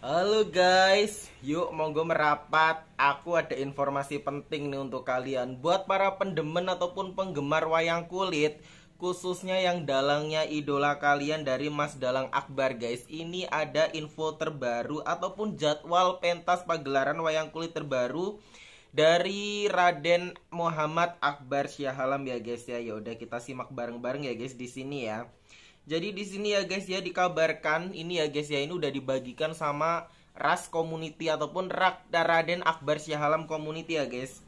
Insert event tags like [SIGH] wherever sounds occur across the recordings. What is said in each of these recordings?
Halo guys, yuk monggo merapat. Aku ada informasi penting nih untuk kalian. Buat para pendemen ataupun penggemar wayang kulit, khususnya yang dalangnya idola kalian dari Mas Dalang Akbar guys. Ini ada info terbaru ataupun jadwal pentas pagelaran wayang kulit terbaru dari Raden Muhammad Akbar Syahalam ya guys ya. ya. udah kita simak bareng-bareng ya guys di sini ya. Jadi di sini ya guys ya dikabarkan ini ya guys ya ini udah dibagikan sama Ras Community ataupun Rak daraden Akbar Syahalam Community ya guys.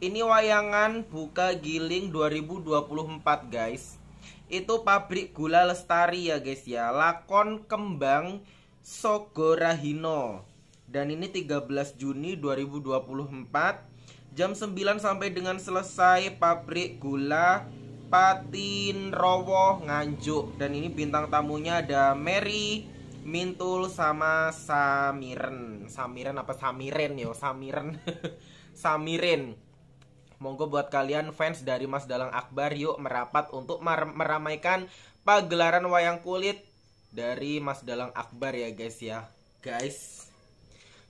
Ini wayangan buka giling 2024 guys. Itu pabrik gula lestari ya guys ya. Lakon Kembang Sogorahino. Dan ini 13 Juni 2024 jam 9 sampai dengan selesai pabrik gula Patin, Rowo, Nganjuk Dan ini bintang tamunya ada Mary, Mintul sama Samiren Samiren apa Samiren yo Samiren [LAUGHS] Samiren Monggo buat kalian fans dari Mas Dalang Akbar yuk merapat untuk meramaikan pagelaran wayang kulit dari Mas Dalang Akbar ya guys ya Guys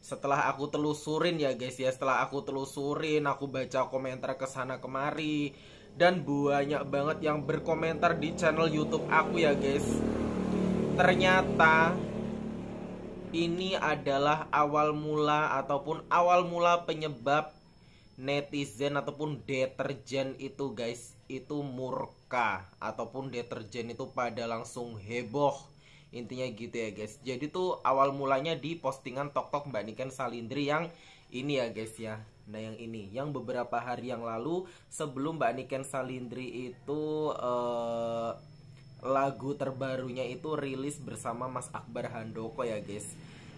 setelah aku telusurin ya guys ya setelah aku telusurin aku baca komentar kesana kemari dan banyak banget yang berkomentar di channel YouTube aku ya guys. Ternyata ini adalah awal mula ataupun awal mula penyebab netizen ataupun deterjen itu guys itu murka ataupun deterjen itu pada langsung heboh intinya gitu ya guys jadi tuh awal mulanya di postingan tok tok mbak Niken Salindri yang ini ya guys ya Nah yang ini, yang beberapa hari yang lalu sebelum Mbak Niken Salindri itu uh, lagu terbarunya itu rilis bersama Mas Akbar Handoko ya guys.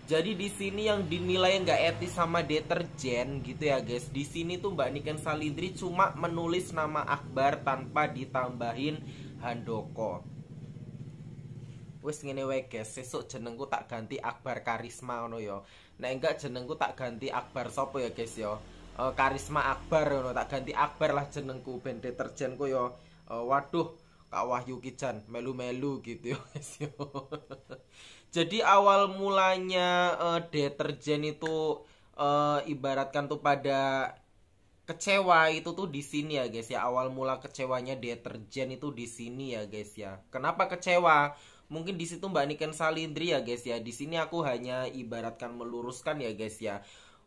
Jadi di sini yang dinilai nggak etis sama deterjen gitu ya guys. Di sini tuh Mbak Niken Salindri cuma menulis nama Akbar tanpa ditambahin Handoko. Wes ngene wae guys, sesuk jenengku tak ganti Akbar Karisma ono yo. Ya. Nek enggak jenengku tak ganti Akbar sopo ya guys yo. Ya? uh, Karisma Akbar ngono tak ganti Akbar lah jenengku ben deterjen ku yo uh, waduh Kak Wahyu Kijan melu-melu gitu yo, [LAUGHS] Jadi awal mulanya uh, deterjen itu uh, ibaratkan tuh pada kecewa itu tuh di sini ya guys ya. Awal mula kecewanya deterjen itu di sini ya guys ya. Kenapa kecewa? Mungkin di situ Mbak Niken Salindri ya guys ya. Di sini aku hanya ibaratkan meluruskan ya guys ya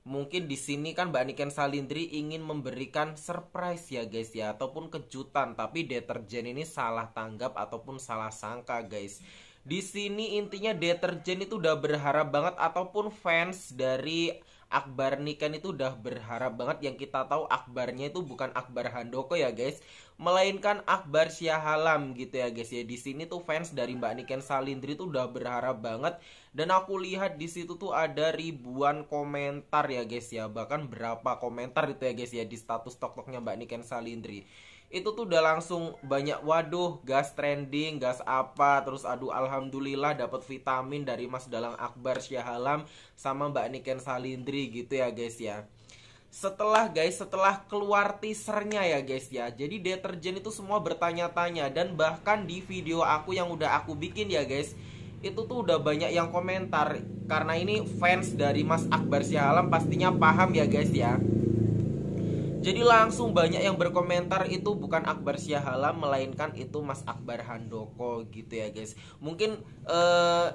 mungkin di sini kan Mbak Niken Salindri ingin memberikan surprise ya guys ya ataupun kejutan tapi deterjen ini salah tanggap ataupun salah sangka guys. Di sini intinya deterjen itu udah berharap banget ataupun fans dari Akbar Niken itu udah berharap banget yang kita tahu Akbarnya itu bukan Akbar Handoko ya guys melainkan Akbar Syahalam gitu ya guys ya di sini tuh fans dari Mbak Niken Salindri itu udah berharap banget dan aku lihat di situ tuh ada ribuan komentar ya guys ya bahkan berapa komentar itu ya guys ya di status tok-toknya Mbak Niken Salindri itu tuh udah langsung banyak waduh gas trending gas apa terus aduh alhamdulillah dapat vitamin dari Mas Dalang Akbar Syahalam sama Mbak Niken Salindri gitu ya guys ya setelah guys setelah keluar teasernya ya guys ya jadi deterjen itu semua bertanya-tanya dan bahkan di video aku yang udah aku bikin ya guys itu tuh udah banyak yang komentar karena ini fans dari Mas Akbar Sialam pastinya paham ya guys ya. Jadi langsung banyak yang berkomentar itu bukan Akbar Syahalam melainkan itu Mas Akbar Handoko gitu ya guys. Mungkin eh,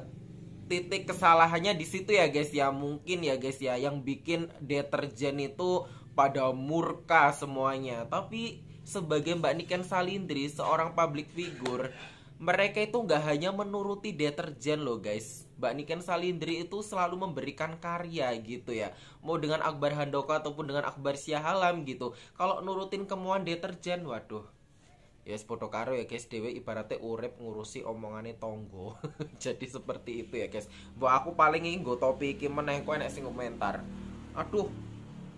titik kesalahannya di situ ya guys ya. Mungkin ya guys ya yang bikin deterjen itu pada murka semuanya. Tapi sebagai Mbak Niken Salindri seorang public figure mereka itu nggak hanya menuruti deterjen loh guys Mbak Niken Salindri itu selalu memberikan karya gitu ya Mau dengan Akbar Handoko ataupun dengan Akbar Syahalam gitu Kalau nurutin kemauan deterjen waduh Ya yes, foto karo ya guys Dewi ibaratnya urep ngurusi omongannya tonggo [LAUGHS] Jadi seperti itu ya guys Bu aku paling gue topi ini meneh enak sing komentar Aduh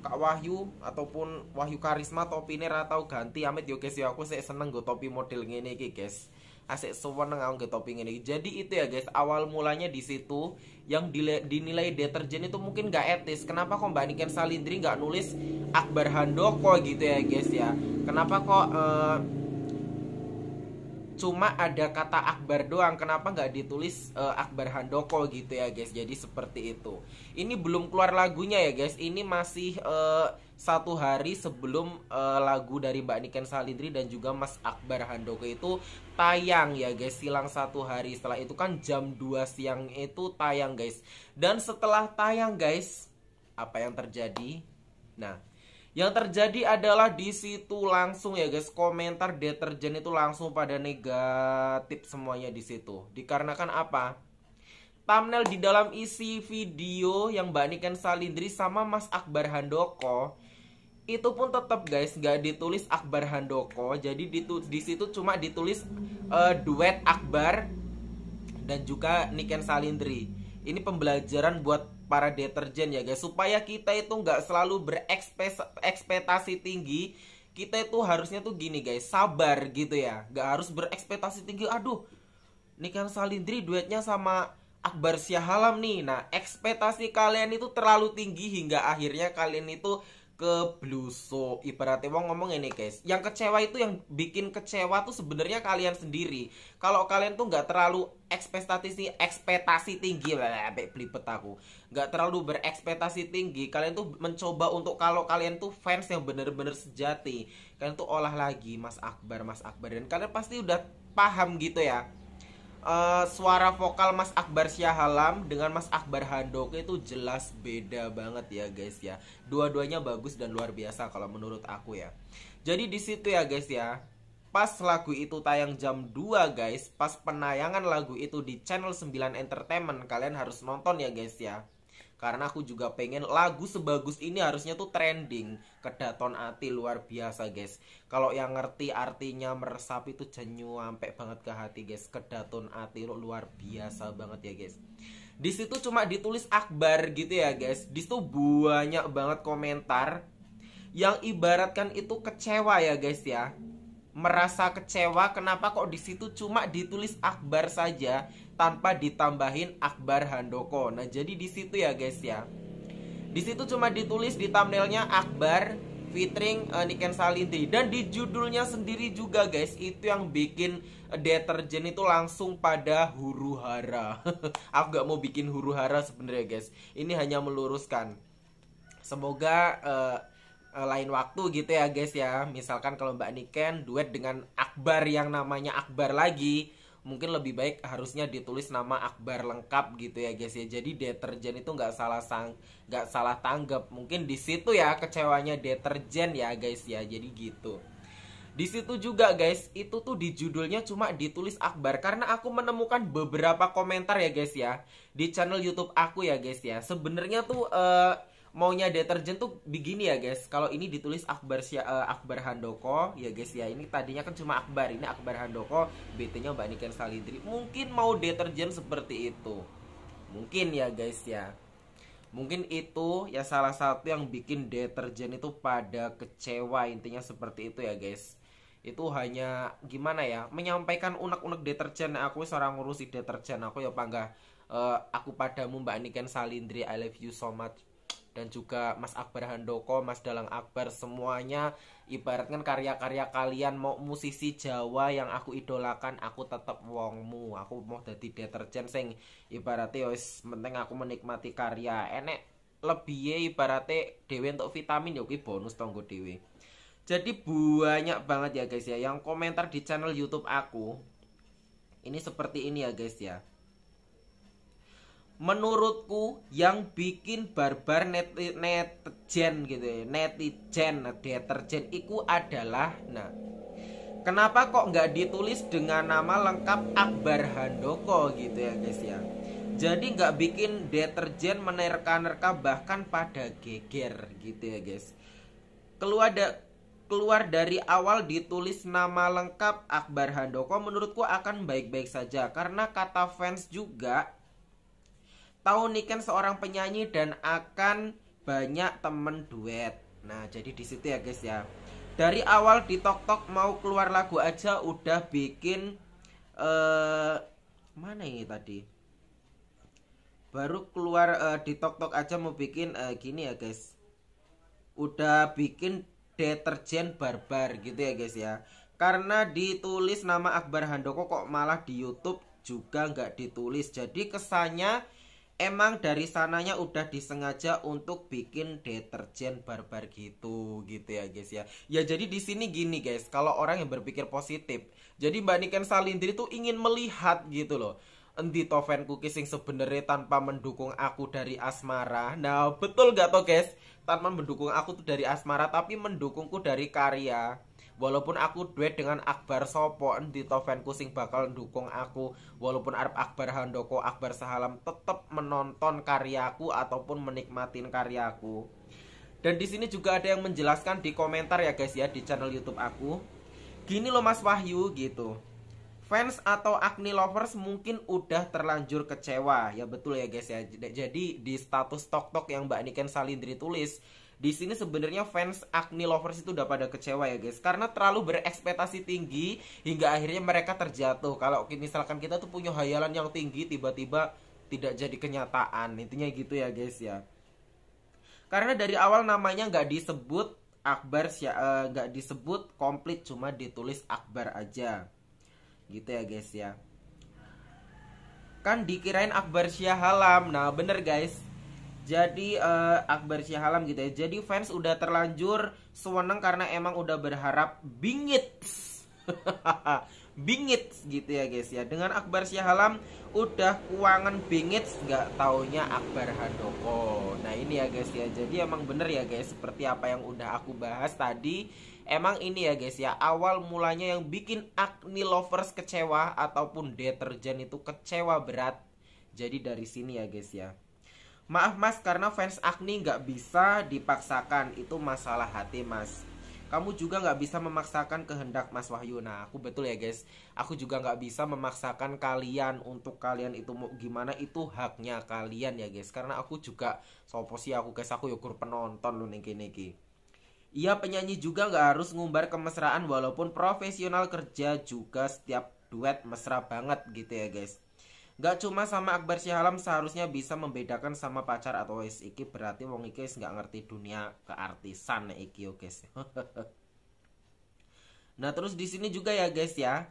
Kak Wahyu ataupun Wahyu Karisma topi ini ratau ganti amit yo ya, guys ya aku seneng gue topi model gini guys asik seneng aku topping ini jadi itu ya guys awal mulanya di situ yang dinilai deterjen itu mungkin gak etis kenapa kok mbak Niken Salindri nggak nulis Akbar Handoko gitu ya guys ya kenapa kok uh, cuma ada kata akbar doang kenapa nggak ditulis uh, akbar handoko gitu ya guys jadi seperti itu ini belum keluar lagunya ya guys ini masih uh, satu hari sebelum uh, lagu dari Mbak Niken Salindri dan juga Mas Akbar Handoko itu tayang ya guys silang satu hari setelah itu kan jam 2 siang itu tayang guys dan setelah tayang guys apa yang terjadi nah yang terjadi adalah di situ langsung ya guys, komentar deterjen itu langsung pada negatif semuanya di situ. Dikarenakan apa? Thumbnail di dalam isi video yang Mbak Niken Salindri sama Mas Akbar Handoko itu pun tetap guys nggak ditulis Akbar Handoko jadi di situ cuma ditulis uh, duet Akbar dan juga Niken Salindri ini pembelajaran buat para deterjen ya guys supaya kita itu nggak selalu berekspektasi tinggi kita itu harusnya tuh gini guys sabar gitu ya nggak harus berekspektasi tinggi aduh ini kan Salindri duetnya sama Akbar Syahalam nih nah ekspektasi kalian itu terlalu tinggi hingga akhirnya kalian itu keblusuk ibaratnya wong ngomong ini guys yang kecewa itu yang bikin kecewa tuh sebenarnya kalian sendiri kalau kalian tuh nggak terlalu ekspektasi ekspektasi tinggi lah pelipet aku nggak terlalu berekspektasi tinggi kalian tuh mencoba untuk kalau kalian tuh fans yang bener-bener sejati kalian tuh olah lagi Mas Akbar Mas Akbar dan kalian pasti udah paham gitu ya uh, suara vokal Mas Akbar Syahalam dengan Mas Akbar Handoko itu jelas beda banget ya guys ya. Dua-duanya bagus dan luar biasa kalau menurut aku ya. Jadi di situ ya guys ya. Pas lagu itu tayang jam 2 guys, pas penayangan lagu itu di channel 9 Entertainment kalian harus nonton ya guys ya karena aku juga pengen lagu sebagus ini harusnya tuh trending kedaton hati luar biasa guys kalau yang ngerti artinya meresap itu jenyu sampai banget ke hati guys kedaton ati luar biasa banget ya guys di situ cuma ditulis akbar gitu ya guys di situ banyak banget komentar yang ibaratkan itu kecewa ya guys ya merasa kecewa kenapa kok di situ cuma ditulis akbar saja tanpa ditambahin akbar handoko. Nah, jadi di situ ya guys ya. Di situ cuma ditulis di thumbnailnya akbar featuring uh, Niken Salinti dan di judulnya sendiri juga guys itu yang bikin eh, deterjen itu langsung pada huru hara [LAUGHS] aku gak mau bikin huru hara sebenarnya guys ini hanya meluruskan semoga uh, Eh, lain waktu gitu ya guys ya misalkan kalau Mbak Niken duet dengan Akbar yang namanya Akbar lagi mungkin lebih baik harusnya ditulis nama Akbar lengkap gitu ya guys ya jadi deterjen itu nggak salah sang nggak salah tanggap mungkin di situ ya kecewanya deterjen ya guys ya jadi gitu di situ juga guys, itu tuh di judulnya cuma ditulis Akbar karena aku menemukan beberapa komentar ya guys ya di channel YouTube aku ya guys ya. Sebenarnya tuh uh, maunya deterjen tuh begini ya guys kalau ini ditulis Akbar uh, Akbar Handoko ya guys ya ini tadinya kan cuma Akbar ini Akbar Handoko BT nya Mbak Niken Salidri mungkin mau deterjen seperti itu mungkin ya guys ya mungkin itu ya salah satu yang bikin deterjen itu pada kecewa intinya seperti itu ya guys itu hanya gimana ya menyampaikan unek-unek deterjen aku seorang ngurusi deterjen aku ya pangga uh, eh, aku padamu mbak Niken Salindri I love you so much dan juga Mas Akbar Handoko, Mas Dalang Akbar semuanya ibaratkan karya-karya kalian mau musisi Jawa yang aku idolakan aku tetap wongmu aku mau jadi deterjen sing ibaratnya wis penting aku menikmati karya enek lebih ibaratnya dewe untuk vitamin yoki ya bonus tonggo dewe jadi banyak banget ya guys ya yang komentar di channel YouTube aku ini seperti ini ya guys ya menurutku yang bikin barbar net netizen gitu ya netizen deterjen itu adalah nah kenapa kok nggak ditulis dengan nama lengkap Akbar Handoko gitu ya guys ya jadi nggak bikin deterjen menerka-nerka bahkan pada geger gitu ya guys keluar ada keluar dari awal ditulis nama lengkap Akbar Handoko menurutku akan baik-baik saja karena kata fans juga tahu Niken seorang penyanyi dan akan banyak temen duet. Nah, jadi di situ ya guys ya. Dari awal di Tok Tok mau keluar lagu aja udah bikin uh, mana ini tadi? Baru keluar uh, di Tok Tok aja mau bikin uh, gini ya guys. Udah bikin deterjen barbar gitu ya guys ya. Karena ditulis nama Akbar Handoko kok malah di YouTube juga nggak ditulis. Jadi kesannya emang dari sananya udah disengaja untuk bikin deterjen barbar gitu gitu ya guys ya ya jadi di sini gini guys kalau orang yang berpikir positif jadi mbak Niken Salindri tuh ingin melihat gitu loh Endi Toven Cookies yang sebenarnya tanpa mendukung aku dari asmara Nah betul gak tuh guys Tanpa mendukung aku tuh dari asmara Tapi mendukungku dari karya Walaupun aku duet dengan Akbar Sopo di fanku sing bakal dukung aku Walaupun Arab Akbar Handoko Akbar Sahalam tetap menonton karyaku Ataupun menikmatin karyaku Dan di sini juga ada yang menjelaskan di komentar ya guys ya Di channel Youtube aku Gini loh Mas Wahyu gitu fans atau akni lovers mungkin udah terlanjur kecewa ya betul ya guys ya jadi di status tok tok yang mbak Niken Salindri tulis di sini sebenarnya fans acne lovers itu udah pada kecewa ya guys karena terlalu berekspektasi tinggi hingga akhirnya mereka terjatuh kalau misalkan kita tuh punya hayalan yang tinggi tiba-tiba tidak jadi kenyataan intinya gitu ya guys ya karena dari awal namanya nggak disebut Akbar ya nggak uh, disebut komplit cuma ditulis Akbar aja gitu ya guys ya kan dikirain Akbar syahalam nah bener guys jadi uh, Akbar Syahalam gitu ya. Jadi fans udah terlanjur seweneng karena emang udah berharap bingit. [LAUGHS] bingit gitu ya guys ya. Dengan Akbar Syahalam udah keuangan bingit nggak taunya Akbar Handoko. Nah ini ya guys ya. Jadi emang bener ya guys seperti apa yang udah aku bahas tadi. Emang ini ya guys ya awal mulanya yang bikin acne lovers kecewa ataupun deterjen itu kecewa berat. Jadi dari sini ya guys ya. Maaf mas, karena fans Agni nggak bisa dipaksakan. Itu masalah hati mas. Kamu juga nggak bisa memaksakan kehendak Mas Wahyu. Nah, aku betul ya guys. Aku juga nggak bisa memaksakan kalian untuk kalian itu gimana itu haknya kalian ya guys. Karena aku juga sopo sih aku guys. Aku yukur ya penonton lu niki niki. Iya penyanyi juga nggak harus ngumbar kemesraan walaupun profesional kerja juga setiap duet mesra banget gitu ya guys. Gak cuma sama Akbar Sihalam seharusnya bisa membedakan sama pacar atau wis iki berarti wong iki nggak ngerti dunia keartisan iki oke guys. [LAUGHS] nah terus di sini juga ya guys ya.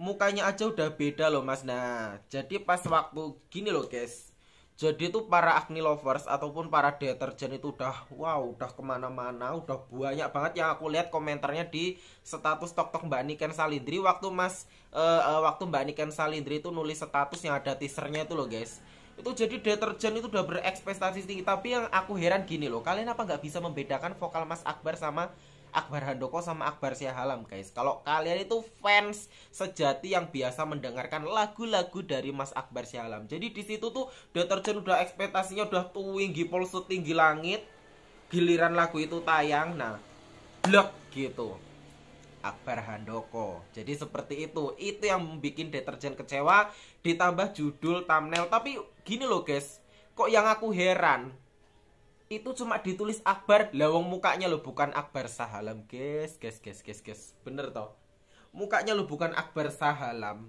Mukanya aja udah beda loh Mas. Nah, jadi pas waktu gini loh guys jadi itu para acne lovers ataupun para deterjen itu udah wow udah kemana-mana udah banyak banget yang aku lihat komentarnya di status tok tok mbak Niken Salindri waktu mas uh, uh, waktu mbak Niken Salindri itu nulis status yang ada teasernya itu loh guys itu jadi deterjen itu udah berekspektasi tinggi tapi yang aku heran gini loh kalian apa nggak bisa membedakan vokal Mas Akbar sama Akbar Handoko sama Akbar Syahalam guys Kalau kalian itu fans sejati yang biasa mendengarkan lagu-lagu dari Mas Akbar Syahalam, Jadi disitu tuh deterjen udah ekspektasinya udah tinggi pol setinggi langit Giliran lagu itu tayang nah blok gitu Akbar Handoko Jadi seperti itu Itu yang bikin deterjen kecewa Ditambah judul thumbnail Tapi gini loh guys Kok yang aku heran itu cuma ditulis Akbar lawang mukanya lo bukan Akbar Sahalam guys guys guys guys guys bener toh mukanya lo bukan Akbar Sahalam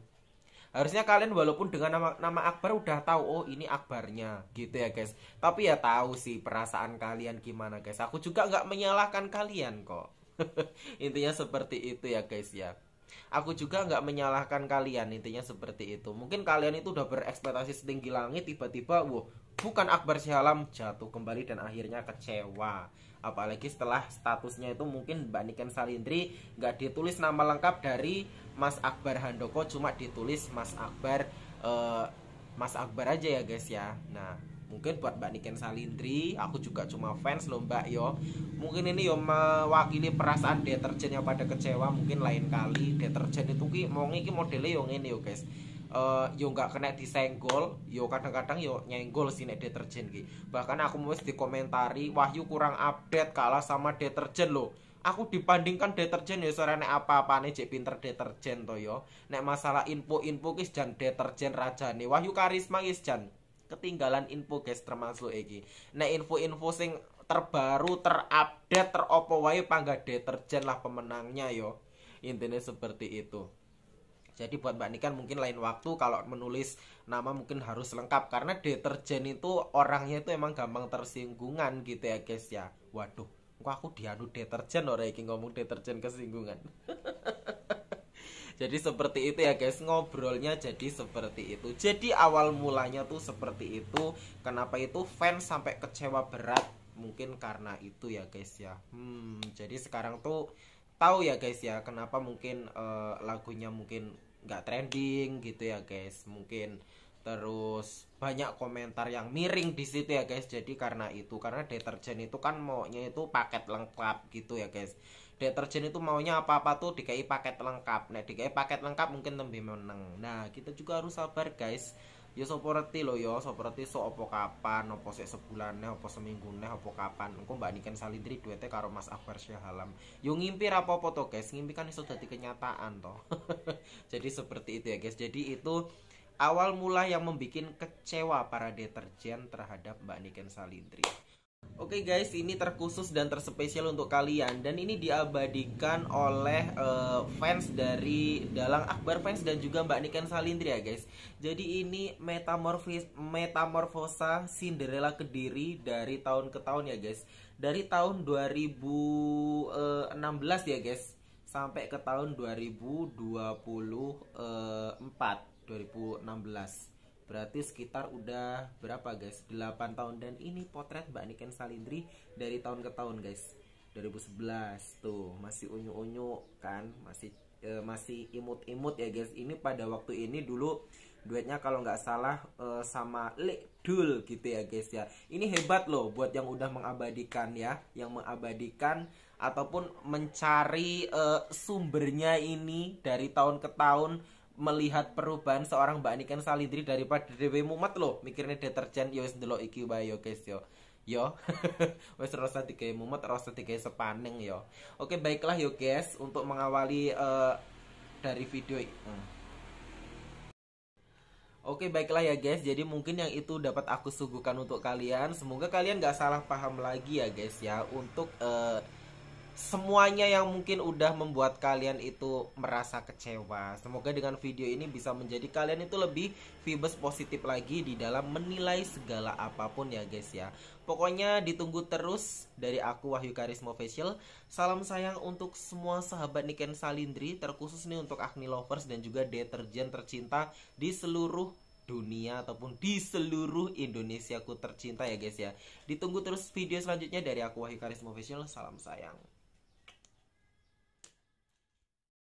harusnya kalian walaupun dengan nama nama Akbar udah tahu oh ini Akbarnya gitu ya guys tapi ya tahu sih perasaan kalian gimana guys aku juga nggak menyalahkan kalian kok [LAUGHS] intinya seperti itu ya guys ya Aku juga nggak menyalahkan kalian intinya seperti itu. Mungkin kalian itu udah berekspektasi setinggi langit tiba-tiba wow bukan Akbar Sialam jatuh kembali dan akhirnya kecewa. Apalagi setelah statusnya itu mungkin Mbak Niken Salindri nggak ditulis nama lengkap dari Mas Akbar Handoko cuma ditulis Mas Akbar uh, Mas Akbar aja ya guys ya. Nah mungkin buat Mbak Niken Salindri aku juga cuma fans loh Mbak yo mungkin ini yo mewakili perasaan deterjen yang pada kecewa mungkin lain kali deterjen itu ki mau ngiki modelnya yo ini yo guys uh, yo nggak kena disenggol yo kadang-kadang yo nyenggol sih nek deterjen ki bahkan aku mau dikomentari Wahyu kurang update kalah sama deterjen lo aku dibandingkan deterjen ya sore nek apa nih cek pinter deterjen to yo nek masalah info-info ki dan deterjen raja nih Wahyu Karisma guys jan ketinggalan info guys termasuk iki. Nah info-info sing terbaru, terupdate, teropo wae pangga deterjen lah pemenangnya yo. Intinya seperti itu. Jadi buat Mbak Nikan mungkin lain waktu kalau menulis nama mungkin harus lengkap karena deterjen itu orangnya itu emang gampang tersinggungan gitu ya guys ya. Waduh, kok aku dianu deterjen orang yang ngomong deterjen kesinggungan. [LAUGHS] Jadi seperti itu ya guys, ngobrolnya jadi seperti itu. Jadi awal mulanya tuh seperti itu. Kenapa itu fans sampai kecewa berat? Mungkin karena itu ya guys ya. Hmm, jadi sekarang tuh tahu ya guys ya, kenapa mungkin uh, lagunya mungkin gak trending gitu ya guys. Mungkin terus banyak komentar yang miring di situ ya guys jadi karena itu karena deterjen itu kan maunya itu paket lengkap gitu ya guys deterjen itu maunya apa-apa tuh DKI paket lengkap nah DKI paket lengkap mungkin lebih menang. nah kita juga harus sabar guys ya seperti lo ya sopo so opo kapan opo sek sebulan opo seminggu ne opo kapan engko mbak Niken Salidri duete karo Mas Akbar Syahalam yo ngimpi apa apa to guys ngimpi kan iso dadi kenyataan toh [LAUGHS] jadi seperti itu ya guys jadi itu awal mula yang membuat kecewa para deterjen terhadap Mbak Niken Salindri. Oke okay guys, ini terkhusus dan terspesial untuk kalian dan ini diabadikan oleh uh, fans dari Dalang Akbar fans dan juga Mbak Niken Salindria ya, guys. Jadi ini metamorfis metamorfosa Cinderella Kediri dari tahun ke tahun ya guys. Dari tahun 2016 eh, ya guys sampai ke tahun 2024 2016. Berarti sekitar udah berapa guys? 8 tahun dan ini potret Mbak Niken Salindri dari tahun ke tahun guys. 2011 tuh masih unyu-unyu kan, masih e, masih imut-imut ya guys. Ini pada waktu ini dulu duetnya kalau nggak salah e, sama Le Dul gitu ya guys ya. Ini hebat loh buat yang udah mengabadikan ya, yang mengabadikan ataupun mencari e, sumbernya ini dari tahun ke tahun melihat perubahan seorang Mbak Niken Salindri daripada Dewi Mumat loh mikirnya deterjen yo ya wis ndelok iki wae yo ya guys yo yo wes rasa tiga mumet rasa tiga sepaneng yo ya. oke baiklah yo guys untuk mengawali uh, dari video hmm. Oke baiklah ya guys, jadi mungkin yang itu dapat aku suguhkan untuk kalian. Semoga kalian gak salah paham lagi ya guys ya untuk uh, semuanya yang mungkin udah membuat kalian itu merasa kecewa. Semoga dengan video ini bisa menjadi kalian itu lebih vibes positif lagi di dalam menilai segala apapun ya guys ya. Pokoknya ditunggu terus dari aku Wahyu Karismo Facial. Salam sayang untuk semua sahabat Niken Salindri, terkhusus nih untuk Agni lovers dan juga deterjen tercinta di seluruh dunia ataupun di seluruh Indonesia ku tercinta ya guys ya. Ditunggu terus video selanjutnya dari aku Wahyu Karisma Official. Salam sayang.